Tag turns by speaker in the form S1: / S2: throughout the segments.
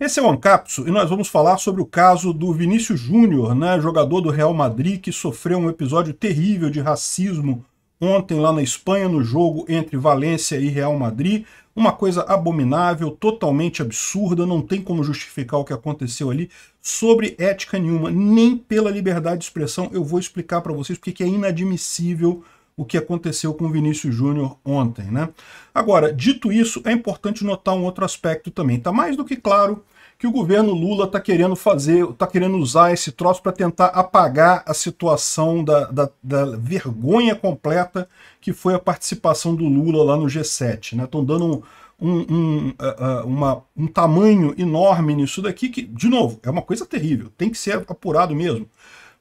S1: Esse é o Ancapso e nós vamos falar sobre o caso do Vinícius Júnior, né, jogador do Real Madrid, que sofreu um episódio terrível de racismo ontem lá na Espanha, no jogo entre Valência e Real Madrid. Uma coisa abominável, totalmente absurda, não tem como justificar o que aconteceu ali sobre ética nenhuma, nem pela liberdade de expressão. Eu vou explicar para vocês porque é inadmissível o que aconteceu com o Vinícius Júnior ontem. Né? Agora, dito isso, é importante notar um outro aspecto também. Está mais do que claro que o governo Lula está querendo fazer, tá querendo usar esse troço para tentar apagar a situação da, da, da, vergonha completa que foi a participação do Lula lá no G7. Estão né? dando um, um, um, uh, uma, um tamanho enorme nisso daqui, que, de novo, é uma coisa terrível, tem que ser apurado mesmo.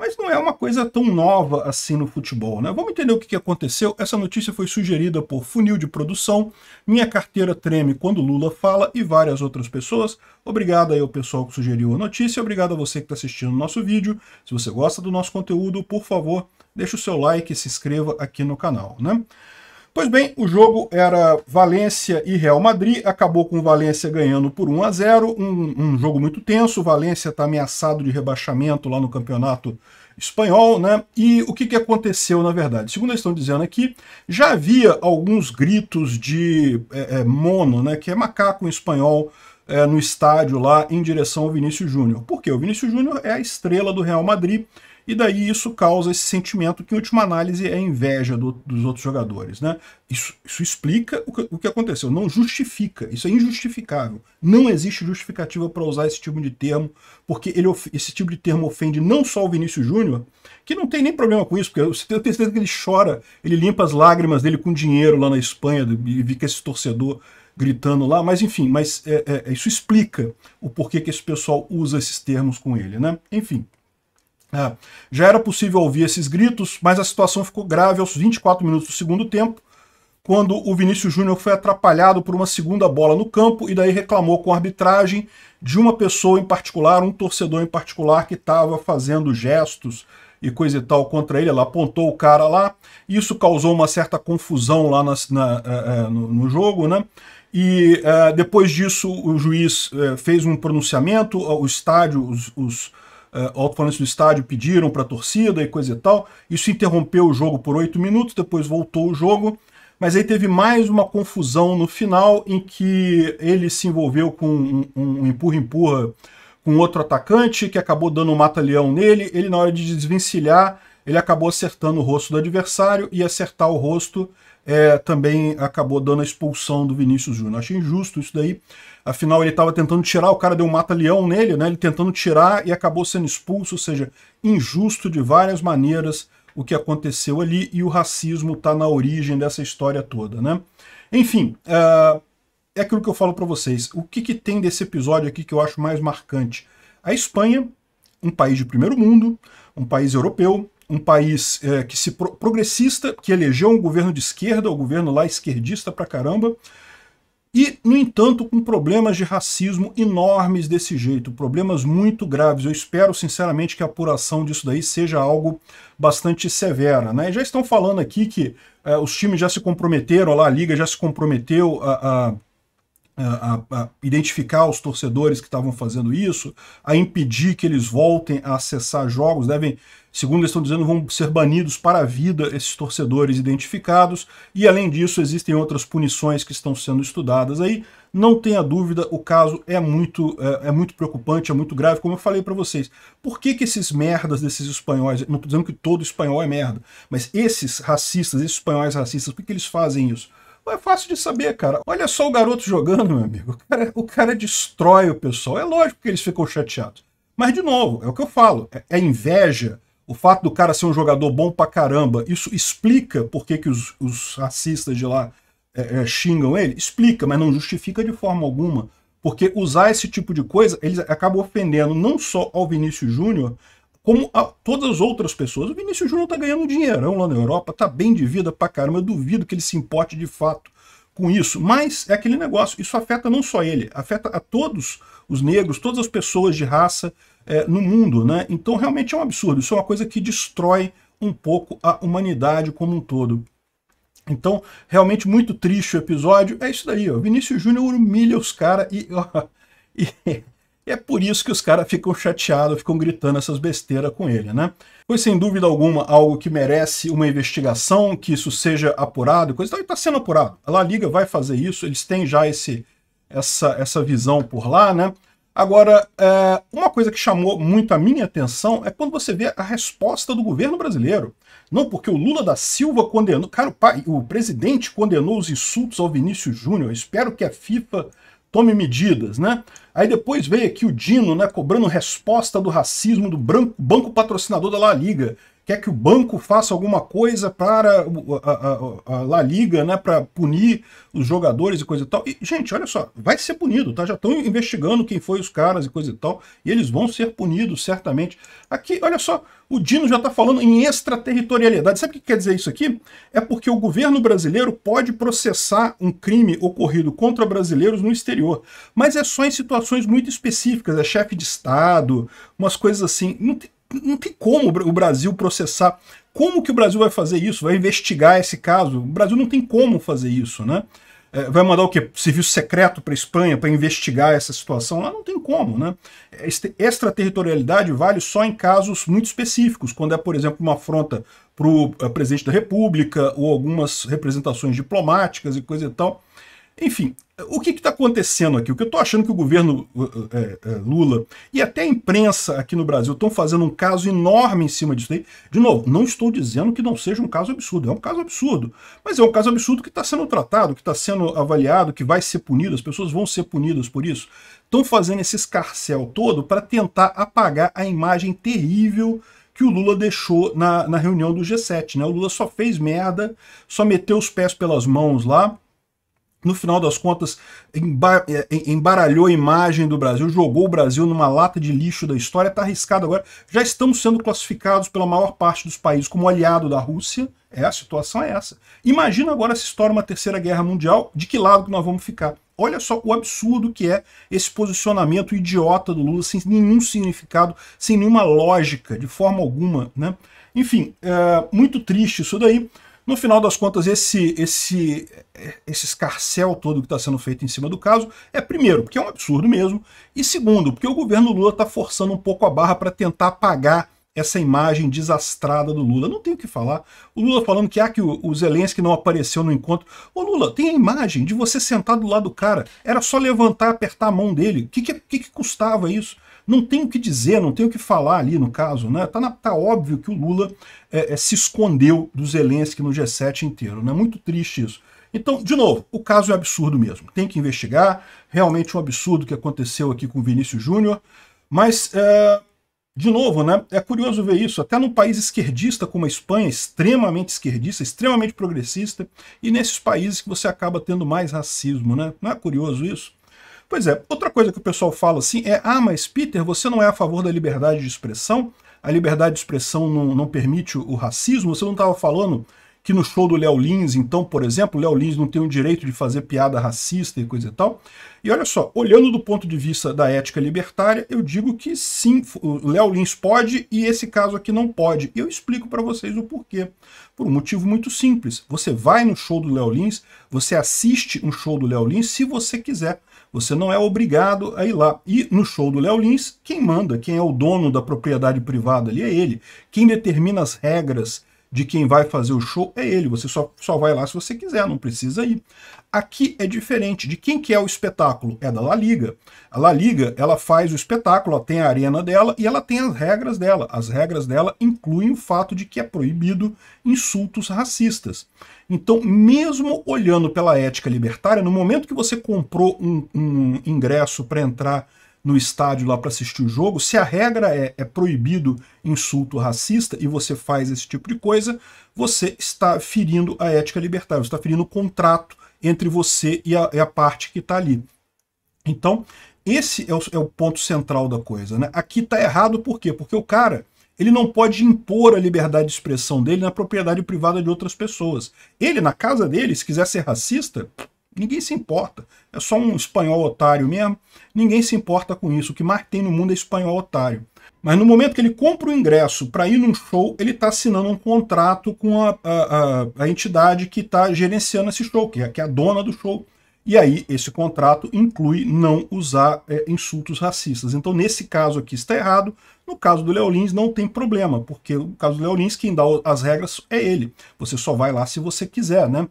S1: Mas não é uma coisa tão nova assim no futebol, né? Vamos entender o que aconteceu. Essa notícia foi sugerida por Funil de Produção, Minha Carteira Treme Quando Lula Fala e várias outras pessoas. Obrigado aí ao pessoal que sugeriu a notícia, obrigado a você que está assistindo o nosso vídeo. Se você gosta do nosso conteúdo, por favor, deixe o seu like e se inscreva aqui no canal, né? Pois bem, o jogo era Valência e Real Madrid, acabou com o Valência ganhando por 1 a 0 um, um jogo muito tenso, Valência está ameaçado de rebaixamento lá no campeonato espanhol, né? E o que, que aconteceu, na verdade? Segundo eles estão dizendo aqui, já havia alguns gritos de é, é, mono, né, que é macaco em espanhol, é, no estádio lá em direção ao Vinícius Júnior. Por quê? O Vinícius Júnior é a estrela do Real Madrid, e daí isso causa esse sentimento que, em última análise, é inveja do, dos outros jogadores. Né? Isso, isso explica o que, o que, aconteceu, não justifica, isso é injustificável. Não existe justificativa para usar esse tipo de termo, porque ele, esse tipo de termo ofende não só o Vinícius Júnior, que não tem nem problema com isso, porque eu tenho certeza que ele chora, ele limpa as lágrimas dele com dinheiro lá na Espanha, e fica esse torcedor gritando lá, mas enfim, mas é, é, isso explica o porquê que esse pessoal usa esses termos com ele, né? Enfim. É. Já era possível ouvir esses gritos, mas a situação ficou grave aos 24 minutos do segundo tempo, quando o Vinícius Júnior foi atrapalhado por uma segunda bola no campo e daí reclamou com a arbitragem de uma pessoa em particular, um torcedor em particular que estava fazendo gestos e coisa e tal contra ele, ela apontou o cara lá, isso causou uma certa confusão lá na, na, é, é, no, no, jogo, né? E é, depois disso o juiz fez um pronunciamento, o estádio, os, os uh, alto-falantes do estádio pediram para a torcida e coisa e tal. Isso interrompeu o jogo por oito minutos, depois voltou o jogo. Mas aí teve mais uma confusão no final em que ele se envolveu com um, um empurra-empurra com outro atacante que acabou dando um mata-leão nele. Ele, na hora de desvencilhar, ele acabou acertando o rosto do adversário e acertar o rosto é, também acabou dando a expulsão do Vinícius Júnior. Achei injusto isso daí. Afinal, ele estava tentando tirar, o cara deu um mata-leão nele, né? Ele tentando tirar e acabou sendo expulso, ou seja, injusto de várias maneiras o que aconteceu ali e o racismo está na origem dessa história toda, né? Enfim, uh, é aquilo que eu falo para vocês. O que, que tem desse episódio aqui que eu acho mais marcante? A Espanha, um país de primeiro mundo, um país europeu, um país é, que se pro, progressista, que elegeu um governo de esquerda, o um governo lá esquerdista pra caramba, e, no entanto, com problemas de racismo enormes desse jeito, problemas muito graves. Eu espero, sinceramente, que a apuração disso daí seja algo bastante severa. Né? já estão falando aqui que é, os times já se comprometeram, lá, a Liga já se comprometeu a, a a, a, identificar os torcedores que estavam fazendo isso, a impedir que eles voltem a acessar jogos, devem, segundo eles estão dizendo, vão ser banidos para a vida esses torcedores identificados, e além disso existem outras punições que estão sendo estudadas aí, não tenha dúvida, o caso é muito, é, é muito preocupante, é muito grave, como eu falei para vocês. Por que que esses merdas desses espanhóis, não estou dizendo que todo espanhol é merda, mas esses racistas, esses espanhóis racistas, por que, que eles fazem isso? É fácil de saber, cara. Olha só o garoto jogando, meu amigo. O cara, o cara destrói o pessoal. É lógico que eles ficam chateados. Mas, de novo, é o que eu falo. É, é, inveja. O fato do cara ser um jogador bom pra caramba, isso explica por que, que os, os racistas de lá é, é, xingam ele? Explica, mas não justifica de forma alguma. Porque usar esse tipo de coisa, eles acabam ofendendo não só ao Vinícius Júnior, como todas as outras pessoas. O Vinícius Júnior tá ganhando um dinheirão lá na Europa, tá bem de vida pra caramba, eu duvido que ele se importe de fato com isso, mas é aquele negócio, isso afeta não só ele, afeta a todos os negros, todas as pessoas de raça é, no mundo, né? Então realmente é um absurdo, isso é uma coisa que destrói um pouco a humanidade como um todo. Então, realmente muito triste o episódio, é isso daí, ó, Vinícius Júnior humilha os caras e, e é por isso que os caras ficam chateados, ficam gritando essas besteiras com ele, né? Foi sem dúvida alguma algo que merece uma investigação, que isso seja apurado, coisa e está sendo apurado. A La Liga vai fazer isso, eles têm já esse, essa, essa visão por lá, né? Agora, é, uma coisa que chamou muito a minha atenção é quando você vê a resposta do governo brasileiro. Não, porque o Lula da Silva condenou. Cara, o, pai, o presidente condenou os insultos ao Vinícius Júnior. Espero que a FIFA tome medidas, né? Aí depois veio aqui o Dino, né, cobrando resposta do racismo do branco, banco patrocinador da La Liga quer que o banco faça alguma coisa para a, a, a La Liga, né, para punir os jogadores e coisa e tal. E, gente, olha só, vai ser punido, tá? Já estão investigando quem foi os caras e coisa e tal, e eles vão ser punidos certamente. Aqui, olha só, o Dino já está falando em extraterritorialidade. Sabe o que quer dizer isso aqui? É porque o governo brasileiro pode processar um crime ocorrido contra brasileiros no exterior, mas é só em situações muito específicas, é chefe de Estado, umas coisas assim. Não tem não tem como o Brasil processar. Como que o Brasil vai fazer isso? Vai investigar esse caso? O Brasil não tem como fazer isso, né? É, vai mandar o quê? Serviço secreto para a Espanha para investigar essa situação? Lá não tem como, né? Extraterritorialidade vale só em casos muito específicos, quando é, por exemplo, uma afronta para o eh, presidente da República ou algumas representações diplomáticas e coisa e tal. Enfim, o que está acontecendo aqui? O que eu estou achando que o governo uh, uh, é, é, Lula e até a imprensa aqui no Brasil estão fazendo um caso enorme em cima disso aí. De novo, não estou dizendo que não seja um caso absurdo, é um caso absurdo. Mas é um caso absurdo que está sendo tratado, que está sendo avaliado, que vai ser punido, as pessoas vão ser punidas por isso. Estão fazendo esse escarcel todo para tentar apagar a imagem terrível que o Lula deixou na, na reunião do G7. Né? O Lula só fez merda, só meteu os pés pelas mãos lá, no final das contas, é, embaralhou a imagem do Brasil, jogou o Brasil numa lata de lixo da história, está arriscado agora. Já estamos sendo classificados pela maior parte dos países como aliado da Rússia. É, a situação é essa. Imagina agora se estoura uma terceira guerra mundial, de que lado que nós vamos ficar? Olha só o absurdo que é esse posicionamento idiota do Lula, sem nenhum significado, sem nenhuma lógica, de forma alguma. Né? Enfim, é muito triste isso daí. No final das contas, esse, esse, esse escarcel todo que está sendo feito em cima do caso é, primeiro, porque é um absurdo mesmo, e segundo, porque o governo Lula está forçando um pouco a barra para tentar apagar essa imagem desastrada do Lula. Não tem o que falar. O Lula falando que, ah, que o, Zelensky não apareceu no encontro. Ô Lula, tem a imagem de você sentado do lado do cara. Era só levantar apertar a mão dele. O que, que, que, que custava isso? Não tem o que dizer, não tem o que falar ali no caso. Né? Tá, na, tá óbvio que o Lula é, é, se escondeu do Zelensky no G7 inteiro. É né? muito triste isso. Então, de novo, o caso é absurdo mesmo. Tem que investigar. Realmente um absurdo que aconteceu aqui com o Vinícius Júnior. Mas, é, de novo, né, é curioso ver isso. Até num país esquerdista como a Espanha, extremamente esquerdista, extremamente progressista, e nesses países que você acaba tendo mais racismo. Né? Não é curioso isso? Pois é, outra coisa que o pessoal fala assim é: ah, mas Peter, você não é a favor da liberdade de expressão? A liberdade de expressão não, não permite o, racismo? Você não estava falando que no show do Léo Lins, então, por exemplo, o Léo Lins não tem o direito de fazer piada racista e coisa e tal. E olha só, olhando do ponto de vista da ética libertária, eu digo que sim, o Léo Lins pode e esse caso aqui não pode. E eu explico para vocês o porquê. Por um motivo muito simples. Você vai no show do Léo Lins, você assiste um show do Léo Lins se você quiser. Você não é obrigado a ir lá. E no show do Léo Lins, quem manda, quem é o dono da propriedade privada ali é ele. Quem determina as regras de quem vai fazer o show é ele. Você só, só vai lá se você quiser, não precisa ir. Aqui é diferente. De quem que é o espetáculo? É da La Liga. A La Liga, ela faz o espetáculo, ela tem a arena dela e ela tem as regras dela. As regras dela incluem o fato de que é proibido insultos racistas. Então, mesmo olhando pela ética libertária, no momento que você comprou um, um ingresso para entrar no estádio lá para assistir o jogo, se a regra é, é proibido insulto racista e você faz esse tipo de coisa, você está ferindo a ética libertária, você está ferindo o contrato entre você e a, e a parte que está ali. Então, esse é o, é o, ponto central da coisa. Né? Aqui está errado por quê? Porque o cara ele não pode impor a liberdade de expressão dele na propriedade privada de outras pessoas. Ele, na casa dele, se quiser ser racista, Ninguém se importa. É só um espanhol otário mesmo. Ninguém se importa com isso. O que mais tem no mundo é espanhol otário. Mas no momento que ele compra o ingresso para ir num show, ele está assinando um contrato com a, a, a, a entidade que está gerenciando esse show, que é, que é a dona do show. E aí, esse contrato inclui não usar é, insultos racistas. Então, nesse caso aqui está errado. No caso do Leolins, não tem problema, porque no caso do Leolins, quem dá as regras é ele. Você só vai lá se você quiser, né?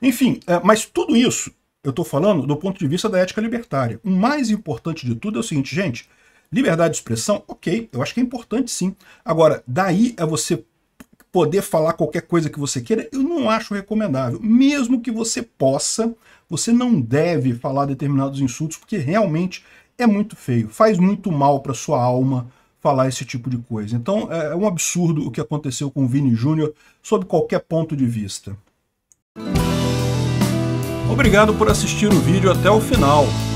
S1: Enfim, é, mas tudo isso eu estou falando do ponto de vista da ética libertária. O mais importante de tudo é o seguinte, gente. Liberdade de expressão, ok, eu acho que é importante sim. Agora, daí é você poder falar qualquer coisa que você queira, eu não acho recomendável. Mesmo que você possa, você não deve falar determinados insultos, porque realmente é muito feio, faz muito mal para sua alma falar esse tipo de coisa. Então é, é um absurdo o que aconteceu com o Vini Júnior, sob qualquer ponto de vista. Obrigado por assistir o vídeo até o final.